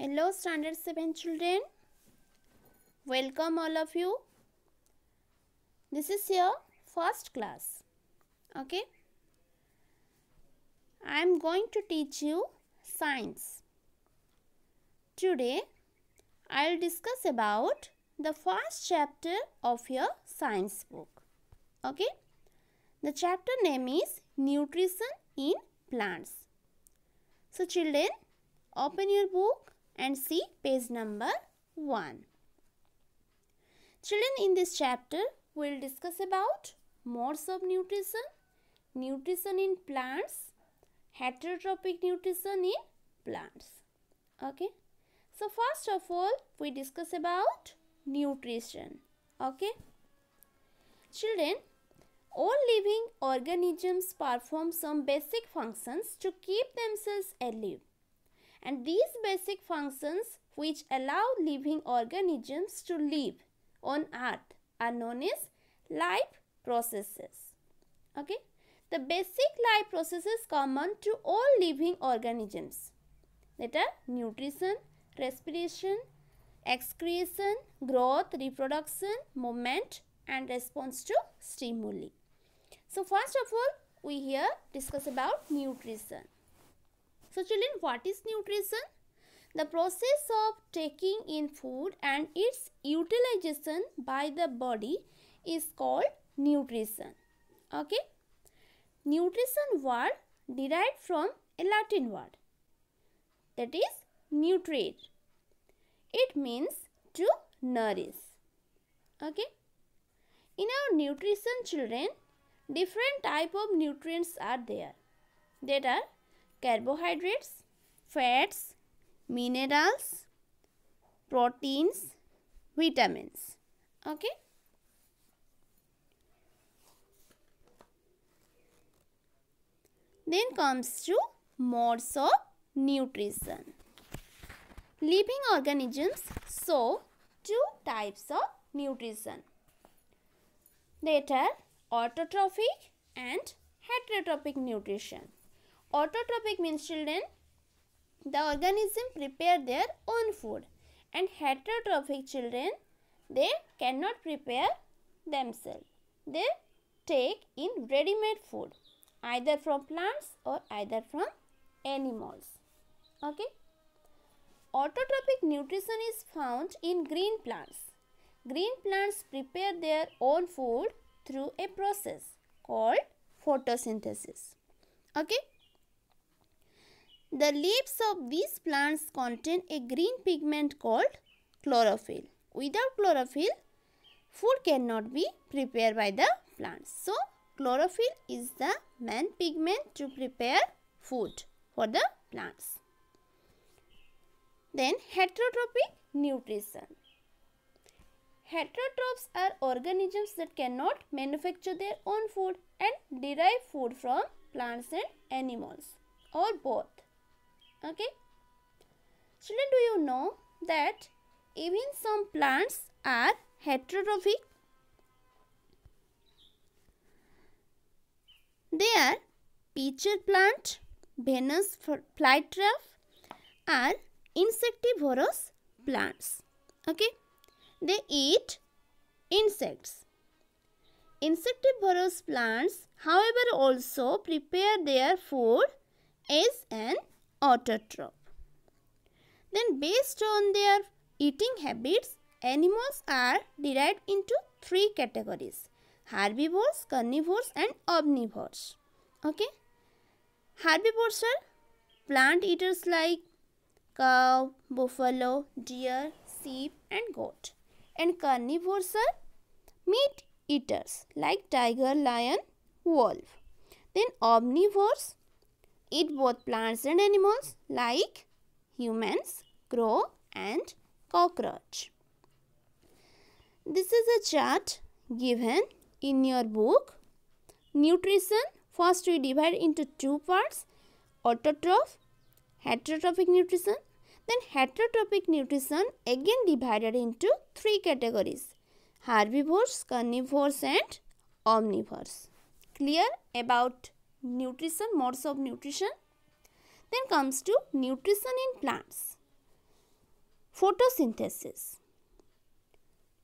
Hello standard 7 children. Welcome all of you. This is your first class. Okay. I am going to teach you science. Today I will discuss about the first chapter of your science book. Okay. The chapter name is Nutrition in Plants. So children open your book and see page number 1. Children, in this chapter, we will discuss about modes of nutrition, nutrition in plants, heterotrophic nutrition in plants. Okay. So, first of all, we discuss about nutrition. Okay. Children, all living organisms perform some basic functions to keep themselves alive and these basic functions which allow living organisms to live on earth are known as life processes. Okay. The basic life processes common to all living organisms that are nutrition, respiration, excretion, growth, reproduction, movement and response to stimuli. So first of all, we here discuss about nutrition. So children, what is nutrition? The process of taking in food and its utilization by the body is called nutrition. Okay. Nutrition word derived from a Latin word that is nutrate. It means to nourish. Okay. In our nutrition children, different type of nutrients are there that are carbohydrates, fats, minerals, proteins, vitamins. Okay. Then comes to modes of nutrition. Living organisms show two types of nutrition. That are autotrophic and heterotrophic nutrition. Autotrophic means children, the organism prepare their own food and heterotrophic children, they cannot prepare themselves. They take in ready-made food either from plants or either from animals. Okay. Autotrophic nutrition is found in green plants. Green plants prepare their own food through a process called photosynthesis. Okay. The leaves of these plants contain a green pigment called chlorophyll. Without chlorophyll, food cannot be prepared by the plants. So, chlorophyll is the main pigment to prepare food for the plants. Then, heterotrophic nutrition. Heterotrophs are organisms that cannot manufacture their own food and derive food from plants and animals or both okay children do you know that even some plants are heterotrophic they are pitcher plant venus flytrap are insectivorous plants okay they eat insects insectivorous plants however also prepare their food as an autotroph. Then based on their eating habits, animals are divided into three categories. Herbivores, carnivores and omnivores. Okay. Herbivores are plant eaters like cow, buffalo, deer, sheep and goat. And carnivores are meat eaters like tiger, lion, wolf. Then omnivores eat both plants and animals like humans, crow and cockroach. This is a chart given in your book. Nutrition first we divide into two parts autotroph, heterotrophic nutrition. Then heterotrophic nutrition again divided into three categories herbivores, carnivores and omnivores. Clear about nutrition modes of nutrition then comes to nutrition in plants photosynthesis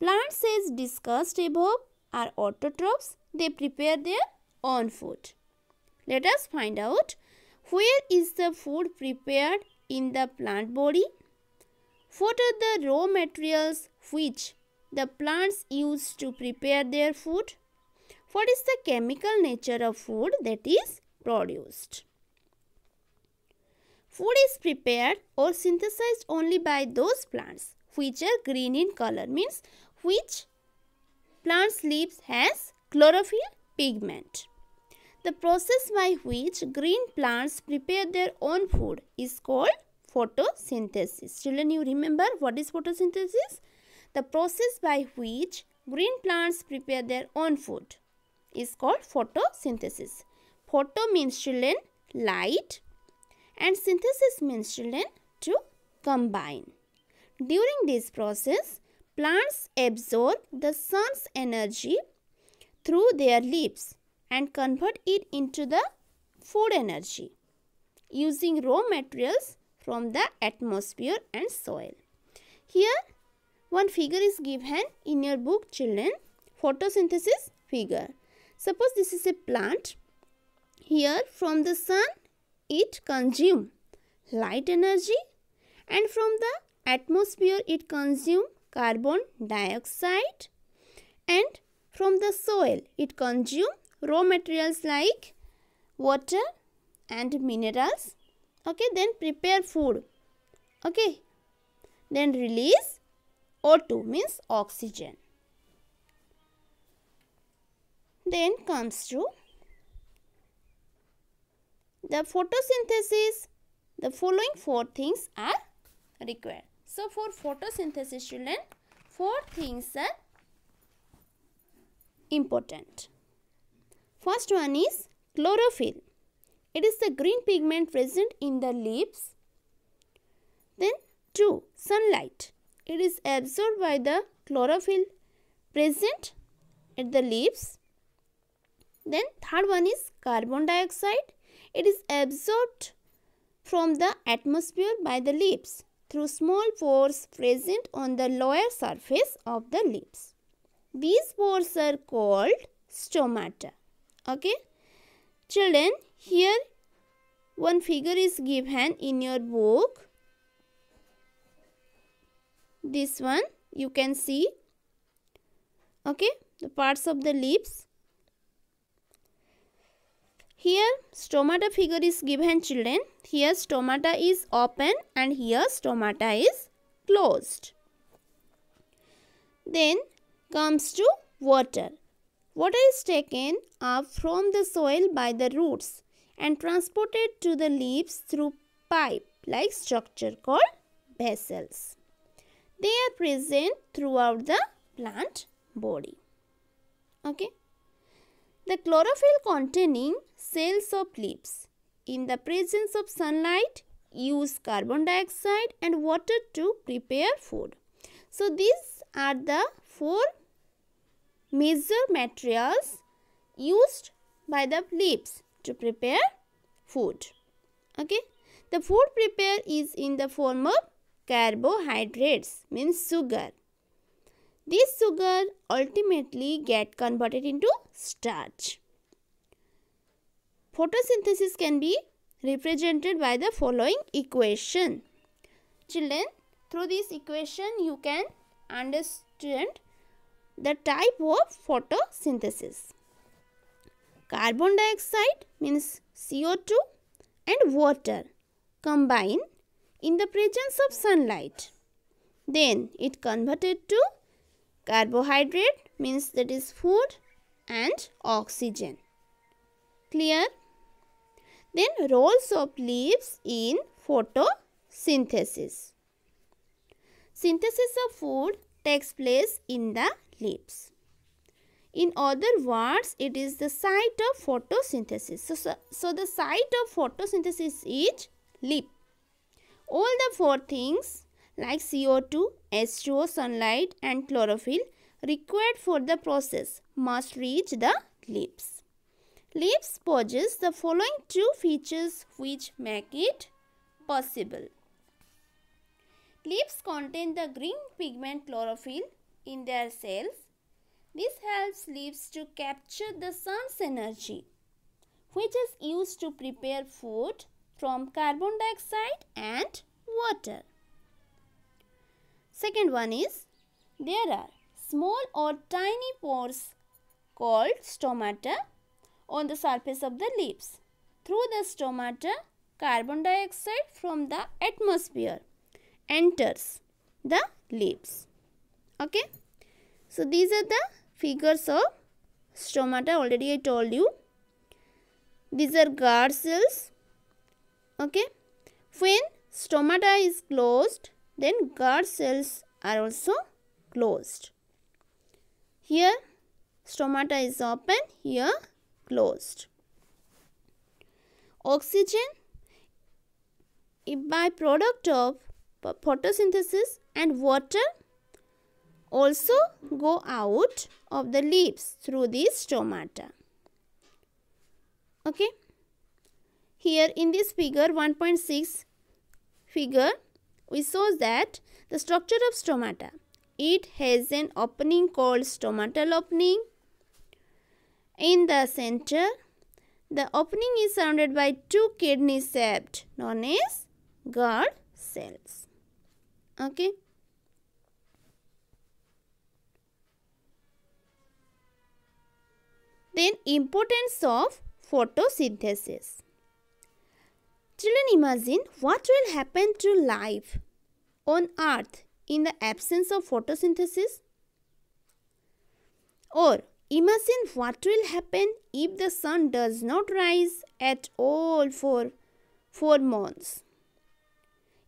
plants as discussed above are autotrophs they prepare their own food let us find out where is the food prepared in the plant body what are the raw materials which the plants use to prepare their food what is the chemical nature of food that is produced? Food is prepared or synthesized only by those plants which are green in color means which plant's leaves has chlorophyll pigment. The process by which green plants prepare their own food is called photosynthesis. Children, you remember what is photosynthesis? The process by which green plants prepare their own food is called photosynthesis. Photo means children light and synthesis means children to combine. During this process, plants absorb the sun's energy through their leaves and convert it into the food energy using raw materials from the atmosphere and soil. Here, one figure is given in your book children, photosynthesis figure. Suppose this is a plant. Here from the sun it consume light energy and from the atmosphere it consume carbon dioxide and from the soil it consume raw materials like water and minerals okay then prepare food okay then release O2 means oxygen then comes to the photosynthesis. The following four things are required. So for photosynthesis children, four things are important. First one is chlorophyll. It is the green pigment present in the leaves. Then two, sunlight. It is absorbed by the chlorophyll present at the leaves. Then third one is carbon dioxide. It is absorbed from the atmosphere by the leaves through small pores present on the lower surface of the leaves. These pores are called stomata. Okay. Children, here one figure is given in your book. This one you can see. Okay. The parts of the leaves. Here stomata figure is given children. Here stomata is open and here stomata is closed. Then comes to water. Water is taken up from the soil by the roots and transported to the leaves through pipe like structure called vessels. They are present throughout the plant body. Okay. The chlorophyll containing cells of leaves in the presence of sunlight use carbon dioxide and water to prepare food. So these are the four major materials used by the leaves to prepare food. Okay. The food prepared is in the form of carbohydrates means sugar. This sugar ultimately get converted into starch. Photosynthesis can be represented by the following equation. Children, through this equation you can understand the type of photosynthesis. Carbon dioxide means CO2 and water combine in the presence of sunlight. Then it converted to Carbohydrate means that is food and oxygen. Clear? Then roles of leaves in photosynthesis. Synthesis of food takes place in the leaves. In other words, it is the site of photosynthesis. So, so, so the site of photosynthesis is leaf. All the four things like CO2, H2O sunlight and chlorophyll required for the process must reach the leaves. Leaves possess the following two features which make it possible. Leaves contain the green pigment chlorophyll in their cells. This helps leaves to capture the sun's energy, which is used to prepare food from carbon dioxide and water. Second one is there are small or tiny pores called stomata on the surface of the leaves. Through the stomata, carbon dioxide from the atmosphere enters the leaves. Okay. So, these are the figures of stomata already I told you. These are guard cells. Okay. When stomata is closed, then guard cells are also closed. Here stomata is open, here closed. Oxygen a byproduct of photosynthesis and water also go out of the leaves through these stomata. Okay. Here in this figure 1.6 figure we saw that the structure of stomata. It has an opening called stomatal opening. In the center, the opening is surrounded by two kidney shaped known as guard cells. Okay. Then importance of photosynthesis. Children, imagine what will happen to life on earth in the absence of photosynthesis? Or imagine what will happen if the sun does not rise at all for 4 months.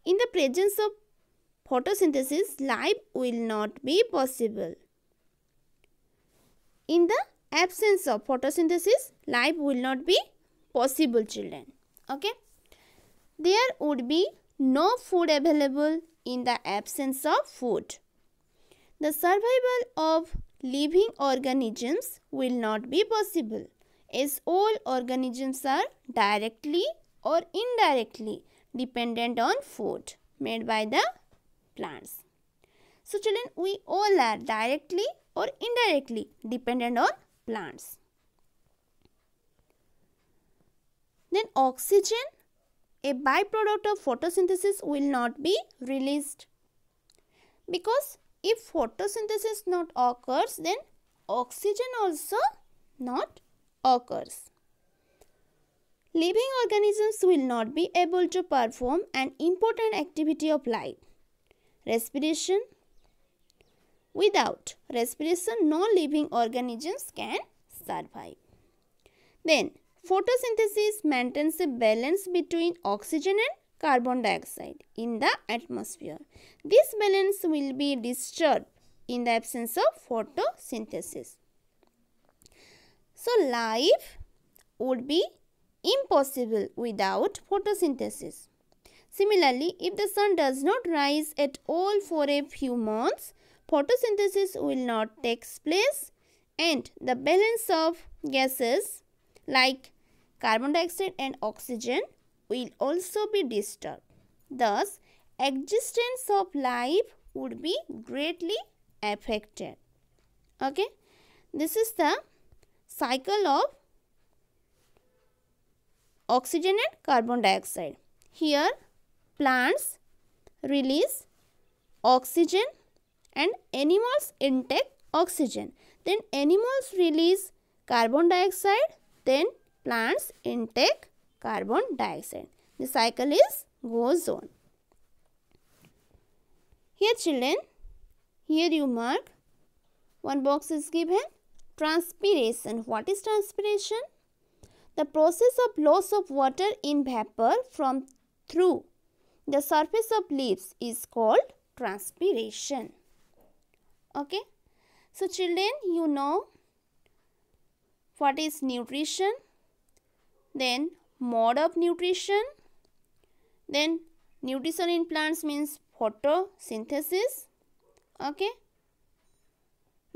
In the presence of photosynthesis, life will not be possible. In the absence of photosynthesis, life will not be possible, children. Okay there would be no food available in the absence of food. The survival of living organisms will not be possible as all organisms are directly or indirectly dependent on food made by the plants. So children, we all are directly or indirectly dependent on plants. Then oxygen a byproduct of photosynthesis will not be released. Because if photosynthesis not occurs, then oxygen also not occurs. Living organisms will not be able to perform an important activity of life. Respiration. Without respiration, no living organisms can survive. Then, Photosynthesis maintains a balance between oxygen and carbon dioxide in the atmosphere. This balance will be disturbed in the absence of photosynthesis. So life would be impossible without photosynthesis. Similarly, if the sun does not rise at all for a few months, photosynthesis will not take place and the balance of gases like carbon dioxide and oxygen will also be disturbed. Thus, existence of life would be greatly affected. Okay, this is the cycle of oxygen and carbon dioxide. Here, plants release oxygen and animals intake oxygen. Then animals release carbon dioxide, then plants intake carbon dioxide. The cycle is goes on. Here children, here you mark one box is given transpiration. What is transpiration? The process of loss of water in vapor from through the surface of leaves is called transpiration. Okay. So children, you know what is nutrition, then mode of nutrition then nutrition in plants means photosynthesis okay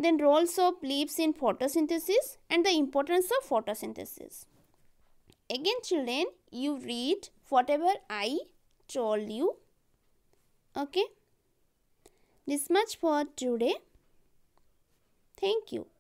then roles of leaves in photosynthesis and the importance of photosynthesis again children you read whatever i told you okay this much for today thank you